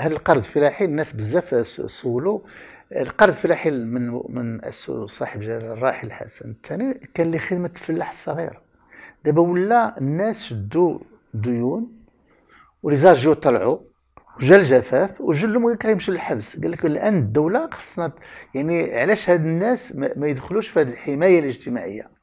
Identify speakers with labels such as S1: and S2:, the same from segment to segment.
S1: هذا القرض الفلاحي الناس بزاف سولوا القرض الفلاحي من من صاحب جلاله الراحل حسن الثاني كان لخدمه الفلاح الصغير دابا ولا الناس شدوا ديون وليزاجيو طلعوا وجا الجفاف وجا الملك يمشي للحبس قال لك الان الدوله خصنا يعني علاش هاد الناس ما يدخلوش في هذه الحمايه الاجتماعيه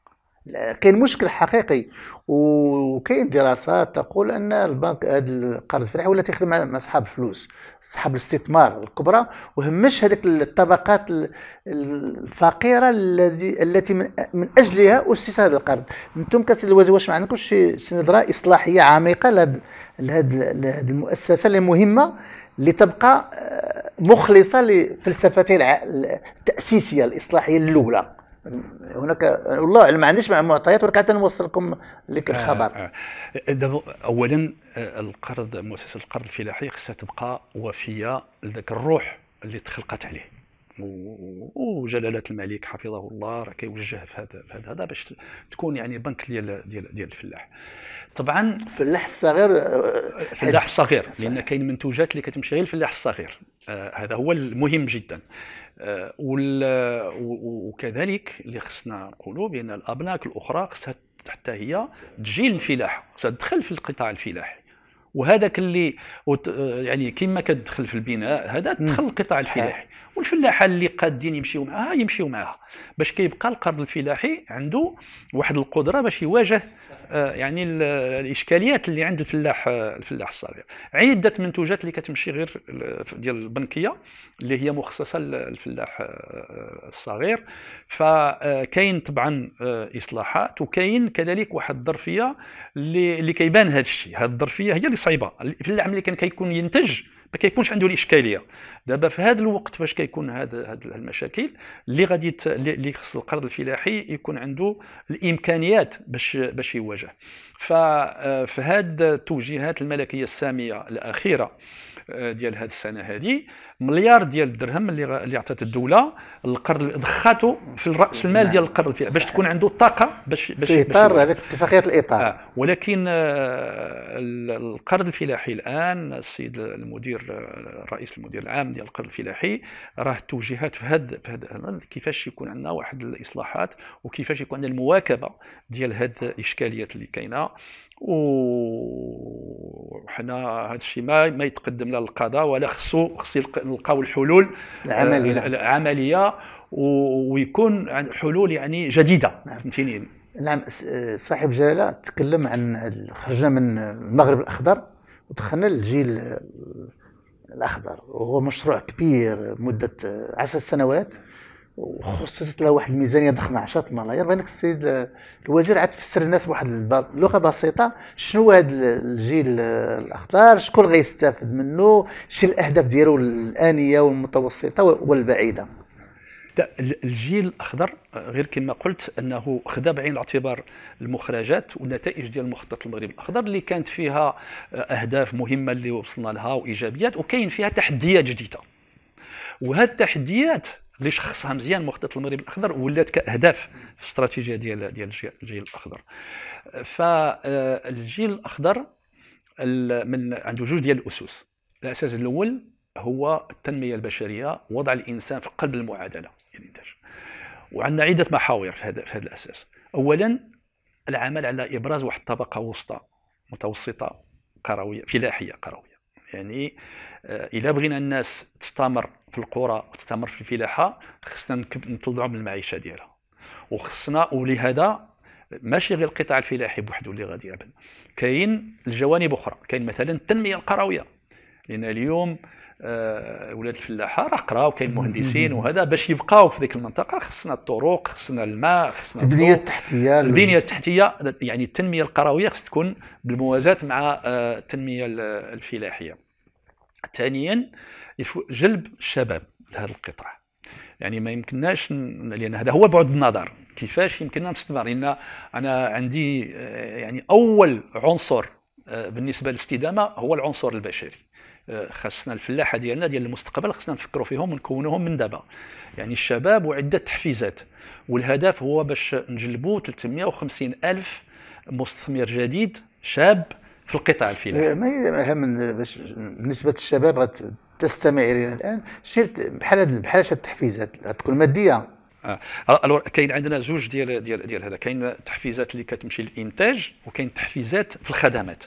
S1: كاين مشكل حقيقي وكاين دراسات تقول ان البنك هذا القرض الفلاحي ولا تخدم مع اصحاب الفلوس اصحاب الاستثمار الكبرى وهمش هذيك الطبقات الفقيره الذي التي من, اجلها اسس هذا القرض انتم كسيد الوزير واش ما عندكمش شي نظره اصلاحيه عميقه لهذه المؤسسه اللي مهمه اللي تبقى آه، مخلصه لفلسفتها التاسيسيه الاصلاحيه الاولى هناك والله ما عنديش معطيات ولكن حتى نوصلكم لك آه، الخبر آه آه. دابا اولا
S2: آه، القرض مؤسسه القرض
S1: الفلاحي خصها تبقى
S2: وفيه لذاك الروح اللي تخلقت عليه وجلاله الملك حفظه الله راه كيوجه في هذا في هذا باش تكون يعني بنك ديال ديال ديال الفلاح طبعا
S1: الفلاح الصغير
S2: الفلاح آه، آه، الصغير لان كاين المنتوجات اللي كتمشي غير الفلاح الصغير آه هذا هو المهم جدا آه وكذلك اللي خصنا نقولوا بان الابناك الاخرى خصها حتى هي تجي للفلاحه خصها تدخل في القطاع الفلاحي وهذاك اللي آه، يعني كما كتدخل في البناء هذا تدخل القطاع الفلاحي والفلاحه اللي قادين يمشيو معاها يمشيو معاها باش كيبقى القرض الفلاحي عنده واحد القدره باش يواجه آه، يعني الاشكاليات اللي عند الفلاح آه، الفلاح الصغير عده منتوجات اللي كتمشي غير ديال البنكيه اللي هي مخصصه للفلاح آه، الصغير فكاين طبعا اصلاحات وكاين كذلك واحد الظرفيه اللي اللي كيبان هذا الشيء هذه الظرفيه هي اللي صعيبه الفلاح ملي كان كيكون ينتج ما كيكونش عنده الاشكاليه دابا في هذا الوقت فاش كيكون هذا هاد المشاكل اللي غادي اللي خص القرض الفلاحي يكون عنده الامكانيات باش باش يواجه ففي آه، هاد التوجيهات الملكيه الساميه الاخيره آه، ديال هذه السنه هذه مليار ديال الدرهم اللي اللي عطات الدوله القرض ضخاته في راس المال ديال القرض الفئه باش تكون عنده الطاقه باش باش في اطار هذيك
S1: اتفاقيه الاطار
S2: آه ولكن آه القرض الفلاحي الان السيد المدير آه، الرئيس المدير العام ديال القرض الفلاحي راه توجيهات في هذا في هذا كيفاش يكون عندنا واحد الاصلاحات وكيفاش يكون عندنا المواكبه ديال هذه الاشكاليات اللي كاينه وحنا هذا الشيء ما ما يتقدم لا للقضاء ولا خصو خصو نلقاو الحلول العمليه آه، العمليه ويكون حلول يعني جديده
S1: نعم. فهمتيني نعم. نعم صاحب جلاله تكلم عن خرجنا من المغرب الاخضر ودخلنا للجيل الاخضر وهو مشروع كبير مده عشر سنوات وخصصت له واحد الميزانيه ضخمه 10 ملايير بانك السيد الوزير عاد تفسر الناس بواحد اللغه بسيطه شنو هذا الجيل الاخضر شكون غيستافد منه شنو الاهداف ديالو الانيه والمتوسطه والبعيده
S2: الجيل الاخضر غير كما قلت انه خذا بعين الاعتبار المخرجات والنتائج ديال مخطط المغرب الاخضر اللي كانت فيها آه، اهداف مهمه اللي وصلنا لها وايجابيات وكاين فيها تحديات جديده وهذه التحديات اللي شخصها مزيان مخطط المغرب الاخضر ولات كاهداف في الاستراتيجيه ديال ديال الجيل الاخضر فالجيل آه، الاخضر من عنده جوج ديال الاسس الاساس الاول هو التنميه البشريه وضع الانسان في قلب المعادله يعني وعندنا عده محاور في هذا في هذا الاساس اولا العمل على ابراز واحد الطبقه وسطى متوسطه قرويه فلاحيه قرويه يعني الا آه، بغينا الناس تستمر في القرى وتستمر في الفلاحه خصنا نطلعوا من المعيشه ديالها وخصنا ولهذا ماشي غير القطاع الفلاحي بوحده اللي غادي يعمل كاين الجوانب اخرى كاين مثلا التنميه القرويه لان اليوم آه، ولاد الفلاحه راه قراو كاين مهندسين وهذا باش يبقاو في ذيك المنطقه خصنا الطرق خصنا الماء خصنا البنيه
S1: التحتيه البنيه
S2: التحتيه يعني التنميه القرويه خص تكون بالموازاه مع آه، التنميه الفلاحيه ثانيا جلب الشباب لهذا القطاع يعني ما يمكنناش لان هذا هو بعد النظر كيفاش يمكننا نستثمر لان انا عندي آه، يعني اول عنصر آه، بالنسبه للاستدامه هو العنصر البشري آه، خاصنا الفلاحه ديالنا ديال المستقبل خاصنا نفكروا فيهم ونكونوهم من دابا يعني الشباب وعده تحفيزات والهدف هو باش نجلبوا 350 الف مستثمر جديد شاب في القطاع الفلاحي إيه، ما
S1: هي اهم باش نسبه الشباب تستمع الينا الان شير بحال بحال التحفيزات تكون ماديه
S2: اه الور كاين عندنا زوج ديال ديال ديال هذا كاين تحفيزات اللي كتمشي للانتاج وكاين تحفيزات في الخدمات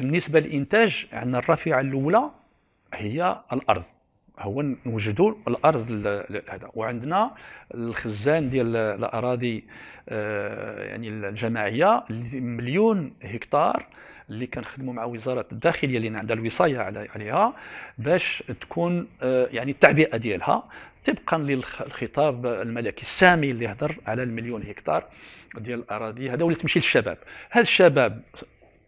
S2: بالنسبه للانتاج عندنا الرافعه الاولى هي الارض هو نوجدوا الارض هذا وعندنا الخزان ديال الاراضي آه، يعني الجماعيه مليون هكتار اللي كنخدموا مع وزاره الداخليه اللي عندها الوصايه عليها باش تكون آه، يعني التعبئه ديالها طبقا للخطاب الملكي السامي اللي هضر على المليون هكتار ديال الاراضي هذا ولا تمشي للشباب هذا الشباب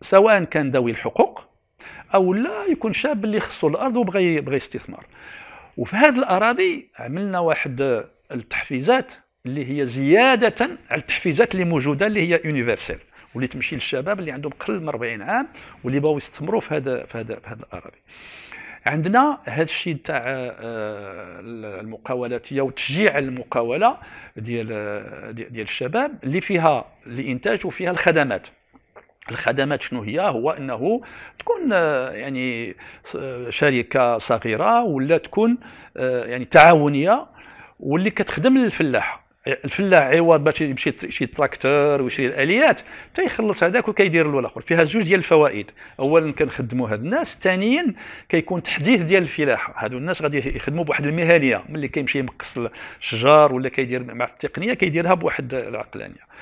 S2: سواء كان ذوي الحقوق او لا يكون شاب اللي خصو الارض وبغى يبغي يستثمر وفي هذه الاراضي عملنا واحد التحفيزات اللي هي زياده على التحفيزات اللي موجوده اللي هي يونيفرسال واللي تمشي للشباب اللي عندهم قل من 40 عام واللي بغاو يستثمروا في هذا في هذا في هذا الاراضي عندنا هذا الشيء تاع آه، آه، المقاولاتيه وتشجيع المقاوله ديال آه، ديال الشباب اللي فيها الانتاج وفيها الخدمات الخدمات شنو هي هو انه تكون يعني شركه صغيره ولا تكون يعني تعاونيه واللي كتخدم الفلاحه الفلاح عوض باش يمشي شي تراكتور ويشري الاليات حتى يخلص هذاك وكيدير له الاخر فيها زوج ديال الفوائد اولا كنخدموا هاد الناس ثانيا كيكون تحديث ديال الفلاحه هادو الناس غادي يخدموا بواحد المهنيه ملي كيمشي يمقص الشجار ولا كيدير مع التقنيه كيديرها بواحد العقلانيه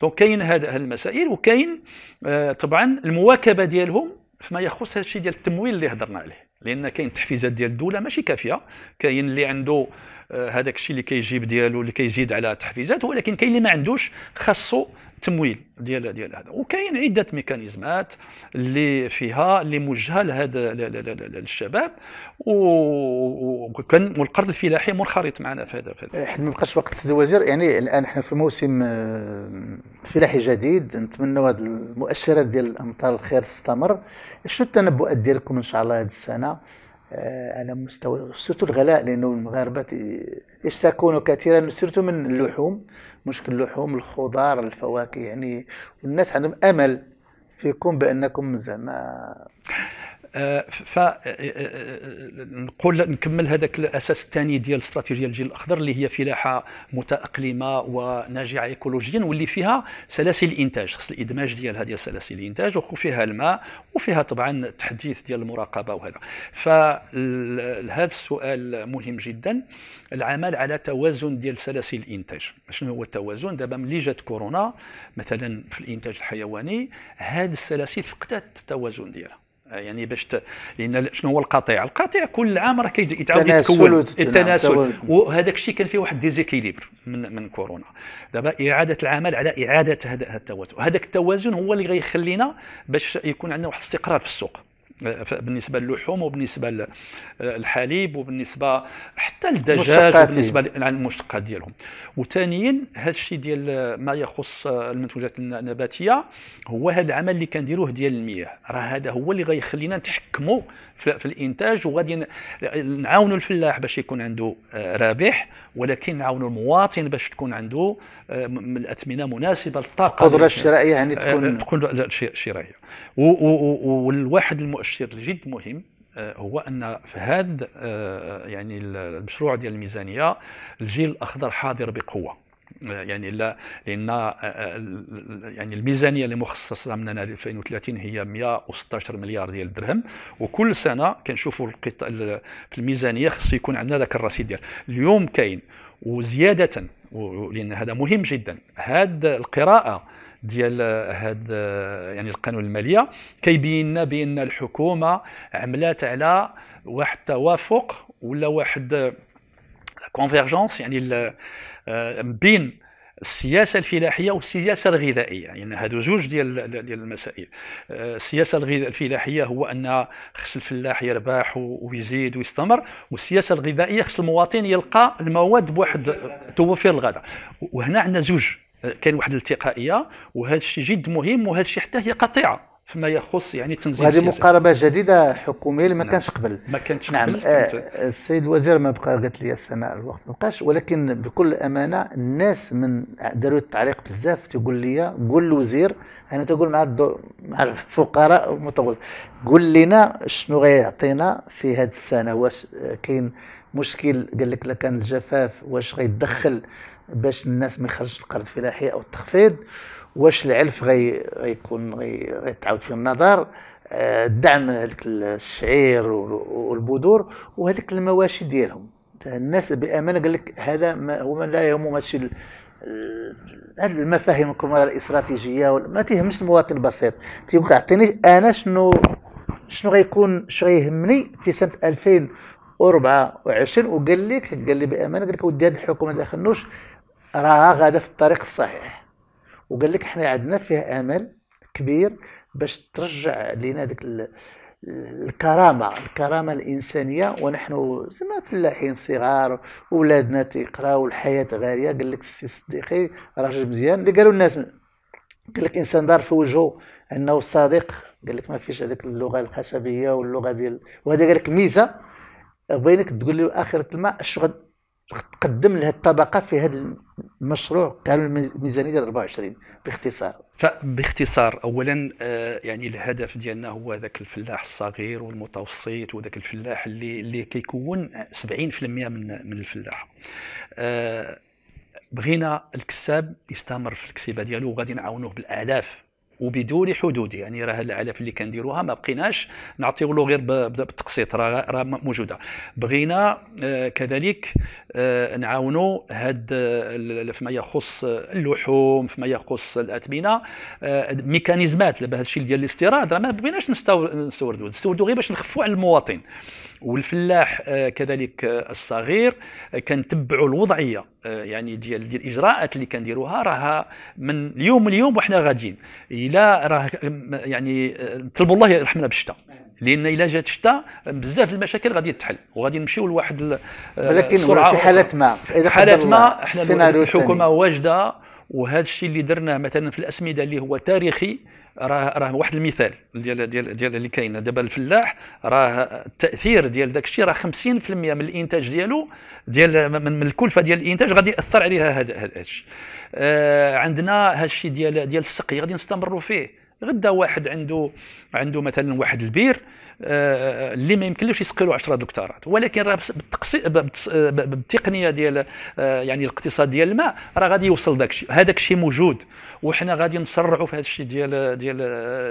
S2: دونك كاين هاد المسائل وكاين آه طبعا المواكبه ديالهم فيما يخص هادشي ديال التمويل اللي هضرنا عليه لان كاين تحفيزات ديال الدوله ماشي كافيه كاين اللي عنده آه، هذاك الشيء اللي كيجيب ديالو اللي كيزيد على التحفيزات ولكن كاين اللي ما عندوش خاصو التمويل ديال ديال هذا وكاين عده ميكانيزمات اللي فيها اللي موجهه لهذا للشباب وكان والقرض الفلاحي منخرط معنا في هذا
S1: احنا ما بقاش وقت السيد الوزير يعني الان احنا في موسم آه، فلاحي جديد نتمنوا هذه المؤشرات ديال امطار الخير تستمر شنو التنبؤات ديالكم ان شاء الله هذه السنه آه، على مستوى سيرتو الغلاء لانه المغاربه يستكون كثيرا سيرتو من اللحوم مشكل اللحوم الخضار الفواكه يعني والناس عندهم امل فيكم بانكم زعما آه،
S2: فنقول آه، آه، نكمل هذاك الاساس الثاني ديال استراتيجيه الجيل الاخضر اللي هي فلاحه متاقلمه وناجعه ايكولوجيا واللي فيها سلاسل الانتاج خص الادماج ديال هذه سلاسل الانتاج وفيها الماء وفيها طبعا تحديث ديال المراقبه وهذا فهذا السؤال مهم جدا العمل على توازن ديال سلاسل الانتاج شنو هو التوازن دابا ملي جات كورونا مثلا في الانتاج الحيواني هذه السلاسل فقدت التوازن ديالها يعني باش ت... لان شنو هو القطيع؟ القطيع كل عام راه كيتعاود يتكون التناسل نعم، وهذاك الشيء كان فيه واحد ديزيكيليبر من من كورونا دابا اعاده العمل على اعاده هذا التوازن وهذاك التوازن هو اللي غيخلينا باش يكون عندنا واحد الاستقرار في السوق بالنسبه للحوم وبالنسبه للحليب وبالنسبه حتى للدجاج وبالنسبه للمشتقات ديالهم وثانيا هذا الشيء ديال ما يخص المنتوجات النباتيه هو هذا العمل اللي كنديروه ديال المياه راه هذا هو اللي غيخلينا نتحكموا في الانتاج وغادي نعاونوا الفلاح باش يكون عنده آه، رابح ولكن نعاونوا المواطن باش تكون عنده آه، الاثمنه مناسبه للطاقه القدره الشرائيه يعني آه، تكون آه، تكون شرائيه والواحد المؤشر جد مهم هو ان في هذا يعني المشروع ديال الميزانيه الجيل الاخضر حاضر بقوه يعني لا لان آه، آه، يعني الميزانيه اللي مخصصه من 2030 هي 116 مليار ديال الدرهم وكل سنه كنشوفوا في الميزانيه خصو يكون عندنا ذاك الرصيد ديال اليوم كاين وزياده لان هذا مهم جدا هذه القراءه ديال هاد يعني القانون الماليه كيبين لنا بان الحكومه عملات على واحد التوافق ولا واحد كونفيرجونس يعني آه، بين السياسه الفلاحيه والسياسه الغذائيه يعني هادو جوج ديال ديال المسائل آه، السياسه الفلاحيه هو ان خص الفلاح يربح ويزيد ويستمر والسياسه الغذائيه خص المواطن يلقى المواد بواحد توفير الغداء وهنا عندنا زوج آه، كاين واحد الالتقائيه وهذا الشيء جد مهم وهذا الشيء حتى هي قطيعه فيما يخص يعني تنظيم هذه مقاربه
S1: جديده حكوميه اللي ما نعم. كانش قبل ما كانتش نعم قبل آه السيد الوزير ما بقى قالت لي السنه الوقت ما بقاش ولكن بكل امانه الناس من داروا التعليق بزاف تيقول لي قول الوزير انا تقول مع الدو... مع الفقراء قول لنا شنو غيعطينا في هذه السنه واش كاين مشكل قال لك لا كان الجفاف واش غيدخل باش الناس ما يخرجش القرض فلاحي او التخفيض واش العلف غي غيكون غيتعاود فيه النظر آه، الدعم الشعير والبذور وهذيك المواشي ديالهم الناس بامانه قال لك هذا ما هو ما لا يهم ماشي هذه المفاهيم الكبرى الاستراتيجيه ما تيهمش المواطن البسيط تيقول اعطيني انا شنو شنو غيكون شنو غيهمني في سنه 2024 وقال لك قال لي بامانه قال لك ودي هذه الحكومه داخل نوش راها غاده في الطريق الصحيح وقال لك احنا عندنا فيها امل كبير باش ترجع لنا ديك الكرامه الكرامه الانسانيه ونحن زعما فلاحين صغار ولادنا تيقراو الحياه غاليه قال لك السي صديقي راجل مزيان اللي قالوا الناس قال لك انسان دار في وجهه انه صادق قال لك ما فيش هذيك اللغه الخشبيه واللغه ديال وهذا قال لك ميزه بينك تقول له اخر الماء اش تقدم لهذه الطبقه في هذه مشروع قانون الميزانيه ديال 24 باختصار
S2: فباختصار اولا آه، يعني الهدف ديالنا هو ذاك الفلاح الصغير والمتوسط وذاك الفلاح اللي اللي كيكون 70% من من الفلاح آه، بغينا الكساب يستمر في الكسيبه ديالو وغادي نعاونوه بالالاف وبدون حدود يعني راه العلف اللي كنديروها ما بقيناش نعطيو له غير بالتقسيط راه راه موجوده بغينا آه، كذلك آه، نعاونوا هاد آه، فيما يخص اللحوم فيما يخص الاثمنه ميكانيزمات هذا الشيء ديال الاستيراد راه ما بغيناش نستوردوا نستوردوا غير باش نخفوا على المواطن والفلاح آه، كذلك آه، الصغير آه، كنتبعوا الوضعيه يعني ديال الاجراءات اللي كنديروها راها من اليوم اليوم وحنا غاديين الا راه يعني نطلبوا الله يرحمنا بالشتاء لان الا جات الشتاء بزاف المشاكل غادي تحل وغادي نمشيو لواحد ولكن في حالات ما في حالات ما احنا الحكومه واجده وهذا الشيء اللي درناه مثلا في الاسمده اللي هو تاريخي راه راه واحد المثال ديال ديال ديال اللي كاين دابا الفلاح راه التاثير ديال داك الشيء راه 50% من الانتاج ديالو ديال من الكلفه ديال الانتاج غادي ياثر عليها هذا الشيء آه عندنا هذا الشيء ديال ديال السقي غادي نستمروا فيه غدا واحد عنده عنده مثلا واحد البير آه، اللي ما يمكنلوش يسقلوا 10 دكتورات ولكن راه آه، بالتقنيه ديال آه، يعني الاقتصاد ديال الماء راه غادي يوصل داك الشيء هذاك الشيء موجود وحنا غادي نسرعوا في هذا الشيء ديال ديال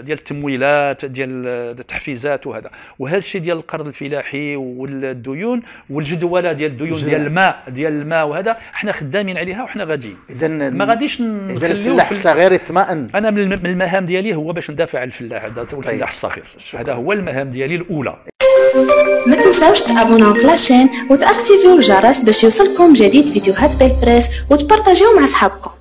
S2: ديال التمويلات ديال التحفيزات وهذا وهذا الشيء ديال القرض الفلاحي والديون والجدوله ديال الديون ديال الماء ديال الماء وهذا حنا خدامين عليها وحنا غاديين اذا ما غاديش اذا الفلاح الصغير يطمئن انا من المهام ديالي هو باش ندافع على الفلاح هذا الفلاح طيب. الصغير هذا هو المهام ديالي الاولى ما تنساوش تابوناو في لاشين وتاكتيفيو الجرس باش يوصلكم جديد فيديوهات بالبريس وتبارطاجيو مع صحابكم